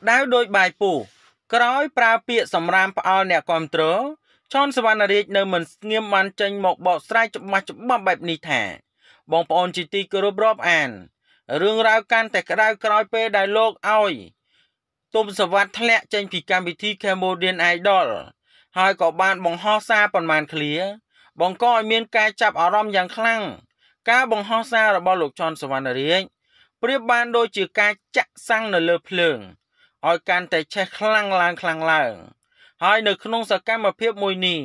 ក្តៅដោយបាយពូក្រោយប្រើពាក្យសម្រាមផ្អល់អ្នកគ្រប់គ្រងចនសវណ្ណរាជនៅមិនស្ងៀមបានចេញមកបកស្រាយច្បាស់ច្បាប់បែបនេះថា បងប្អូនជាទីគោរពរាប់អានរឿងរ៉ាវកាន់តែក្តៅក្រោយពេលដែលលោកឲ្យទុំសវត្តធ្លាក់ចេញពីកម្មវិធី Cambodian Idol ហើយក៏បានបង្ហោះសារប៉ុន្មានឃ្លាបង្កឲ្យមានការចាប់អារម្មណ៍យ៉ាងខ្លាំងការបង្ហោះសាររបស់លោកចនសវណ្ណរាជប្រៀបបានដូចជាការចាក់សាំងនៅលើភ្លើងឲ្យកាន់តែឆេះខ្លាំងឡើងខ្លាំងឡើង ហើយនៅក្នុងសកម្មភាពមួយនេះ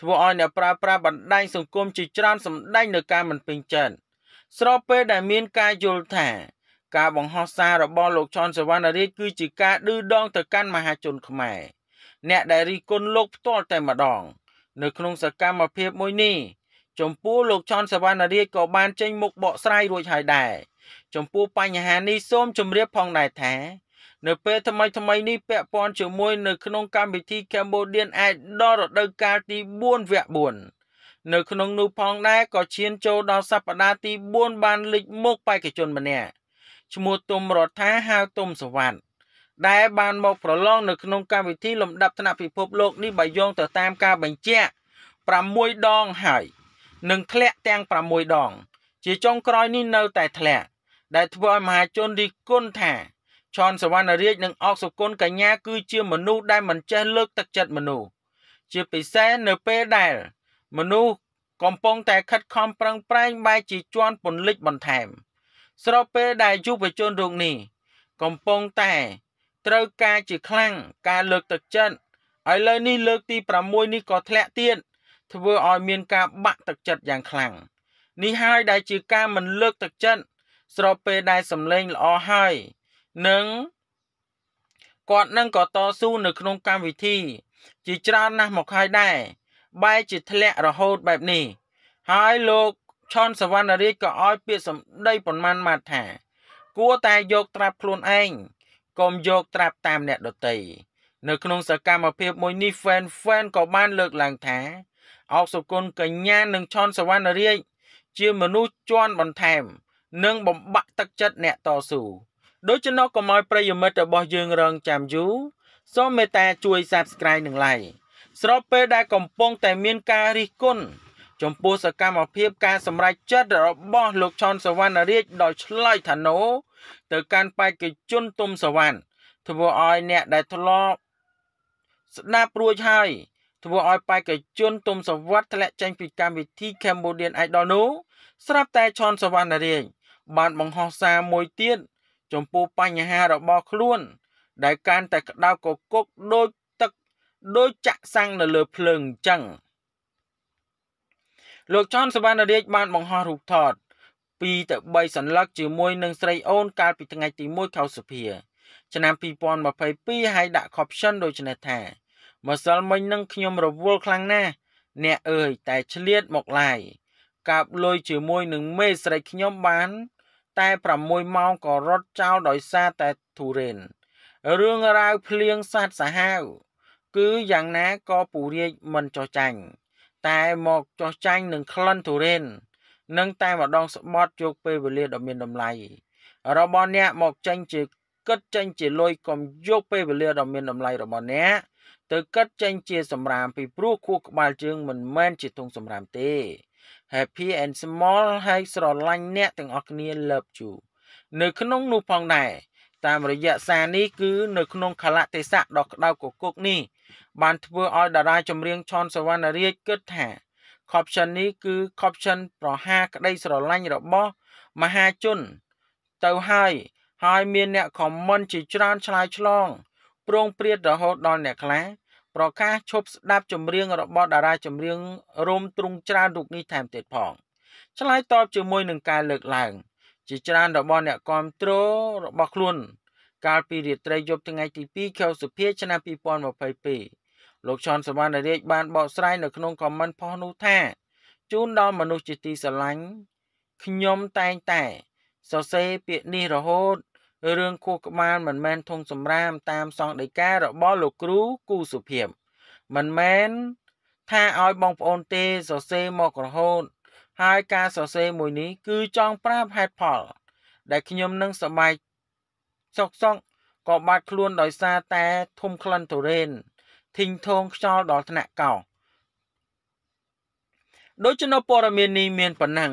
ធ្វើឲ្យអ្នកប្រើប្រាស់បណ្ដាញសង្គមជាច្រើនសម្ដែងនៅការមិនពេញចិត្តស្របពេលដែលមានការយល់ថាការបង្ហោះសាររបស់លោកចនសវណ្ណរាជគឺជាការឌឺដងទៅកាន់មហាជនខ្មែរអ្នកដែលរិះគន់លោកផ្ទាល់តែម្ដង នៅក្នុងសកម្មភាពមួយនេះចំពោះលោកចនសវណ្ណរាជក៏បានចេញមុខបកស្រាយរួចហើយដែរចំពោះបញ្ហានេះសូមជម្រាបផងដែរថានៅពេលថ្មីថ្មីនេះពាក់ព័ន្ធជាមួយនៅក្នុងកម្មវិធី Cambodian Idol រដូវកាលទី4វគ្គ4នៅក្នុងនោះផងដែរក៏ឈានចូលដល់សប្តាហ៍ទី4បានលេចមុខបេក្ខជនម្នាក់ឈ្មោះទុំរដ្ឋាហៅទុំសវណ្ណដែលបានមកប្រឡងនៅក្នុងកម្មវិធីលំដាប់ថ្នាក់ពិភពលោកនេះបើយោងទៅតាមការបញ្ជាក់6ដងហើយនឹងធ្លាក់ទាំង6ដង ជាចុងក្រោយនេះនៅតែធ្លាក់ ដែលធ្វើឲ្យមហាជនរិះគន់ថាឈនសវណ្ណរាជនិងអកសុគន្ធកញ្ញាគឺជាមនុស្សដែលមិនចេះលើកទឹកចិត្តមនុស្សជាពិសេសនៅពេលដែល មនុស្សកំពុងតែខិតខំប្រឹងប្រែងបែរជាជន់ពន្លិចបន្ថែម ស្របពេលដែលយុវជនរូបនេះ កំពុងតែត្រូវការជាខ្លាំងការលើកទឹកចិត្តឥឡូវនេះលើកទី6នេះក៏ធ្លាក់ទៀតធ្វើឲ្យមានការបាក់ទឹកចិត្តយ៉ាងខ្លាំងនេះហើយដែលជាការមិនលើកទឹកចិត្តស្របពេលដែលសម្លេងល្អហើយនិងគាត់នឹងក៏តស៊ូនៅក្នុងកម្មវិធី ជាច្រើនណាស់មកហើយដែរបែរជាធ្លាក់រហូតបែបនេះ ហើយលោកឈុនសវណ្ណរាជក៏ឲ្យ ពាក្យសម្ដីប៉ុន្មានម៉ាត់ថាគួរតែយកត្រាប់ខ្លួនឯងកុំយកត្រាប់តាមអ្នកដទៃនៅក្នុងសកម្មភាពមួយនេះ Fan Fan ក៏បាន លើកឡើងថាអោកសុគន្ធកញ្ញានិងឈុនសវណ្ណរាជជាមនុស្សជន់បន្ថែមនិងបំបាក់ទឹកចិត្តអ្នកតស៊ូដូច្នោះកុំឲ្យប្រិយមិត្តរបស់ យើងរងចាំយូរសូមមេត្តាជួយ Subscribe និង Like ស្របពេលដែលកំពុងតែមានការរិះគន់ចំពោះសកម្មភាពការសម្រេចចិត្តរបស់លោកឆនសវណ្ណរាជដោយឆ្លើយថាណូទៅកាន់បេក្ខជនទុំសវណ្ណធ្វើឲ្យអ្នកដែលធ្លាប់ស្ដាប់រួចហើយធ្វើឲ្យបេក្ខជនទុំសវណ្ណធ្លាក់ចេញពីកម្មវិធី Cambodian Idol នោះស្រាប់តែឆនសវណ្ណរាជបានបង្ហោះសារមួយទៀតចំពោះបញ្ហារបស់ខ្លួន ដែលកាន់តែក្តៅកគុកដូចទឹកដូចចាក់សាំងនៅលើភ្លើងអញ្ចឹងលោកចនសវណ្ណរាជបាន បង្ហោះរូបថត2ទៅ3សន្លឹកជាមួយនឹងស្រីអូនកាលពីថ្ងៃទី1ខែសុភា ឆ្នាំ2022ហើយដាក់ caption ដូចនេះថាម្សិលមិញនឹងខ្ញុំរវល់ខ្លាំងណាស់អ្នកអើយ តែ ឆ្លៀតមកឡាយកាប់លុយជាមួយនឹងមេស្រីខ្ញុំបានតែ6ម៉ោងក៏រត់ចោលដោយសារតែធុរេនរឿងរ៉ាវភ្លៀងសាត់សាហាវគឺយ៉ាងណាក៏ពូរាជមិនចោះចាញ់តែមកចោះចាញ់នឹងក្លិនធុរេននឹងតែម្ដងស្បត់យកពេលវេលាដ៏មានតម្លៃរបស់អ្នកមកចាញ់ជាគិតចាញ់ជាលុយកុំយកពេលវេលាដ៏មានតម្លៃរបស់អ្នកទៅគិតចាញ់ជាសម្រាមពីព្រោះខួរក្បាលជើងមិនមែនជាធុងសម្រាមទេ happy and small ហើយស្រឡាញ់អ្នកទាំងអស់គ្នា love you នៅ ក្នុងនោះផងដែរតាមរយៈសារនេះគឺនៅ ក្នុងខលៈទេសៈដ៏ក្តៅគគុកនេះបានធ្វើឲ្យតារាចម្រៀងឈុនសវណ្ណរាជគិតថា caption នេះគឺ caption ប្រហាក្តីស្រឡាញ់របស់ មហាជន ទៅហើយហើយមានអ្នក comment ជាច្រើន ឆ្លើយឆ្លងប្រងព្រាតរហូតដល់អ្នកខ្លះប្រកាសឈប់ស្ដាប់ចម្រៀងរបស់តារាចម្រៀងរោមទ្រង់ច្រើនរូបនេះថែមទៀតផង ឆ្លើយតបជាមួយនឹងការលើកឡើង ជាច្រើនរបស់អ្នកគាំទ្ររបស់ខ្លួនកាលពីរាត្រីយប់ថ្ងៃទី2ខែសុភា ឆ្នាំ2022លោកឈុនសវណ្ណរាជបានបកស្រាយនៅក្នុងខមមិនផុសនោះថា ជូនដល់មនុស្សជាទីស្រឡាញ់ខ្ញុំតែងតែសរសេរពាក្យនេះរហូតរឿងខួរក្បាលមិនមែនធំសម្រាមតាមសង្ឃដីការបស់លោកគ្រូគូសុភាពមិនមែនថាឲ្យបងប្អូនទេសរសេរមករហូតហើយការសរសេរមួយនេះ គឺចង់ប្រាប់ហេតុផល ដែលខ្ញុំនឹងសបាយសុកសុកក៏បាត់ខ្លួនដោយសារតែធំក្លិនទូរេនធីងធងខ្យល់ដល់ថ្នាក់កោដូចជានៅព័ត៌មាននេះមានប៉ុណ្ណឹង